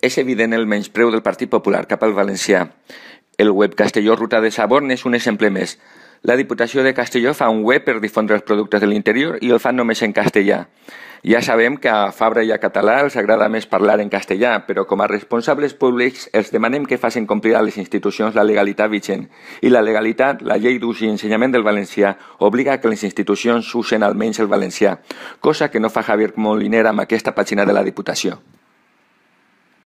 és evident el menyspreu del Partit Popular cap al valencià. El web Castelló Ruta de Sabor és un exemple més. La Diputació de Castelló fa un web per difondre els productes de l'interior i el fan només en castellà. Ja sabem que a Fabra i a Català els agrada més parlar en castellà, però com a responsables públics els demanem que facin complir a les institucions la legalitat vigent. I la legalitat, la llei d'ús i ensenyament del valencià, obliga que les institucions usen almenys el valencià, cosa que no fa Javier Molinera amb aquesta pàgina de la Diputació.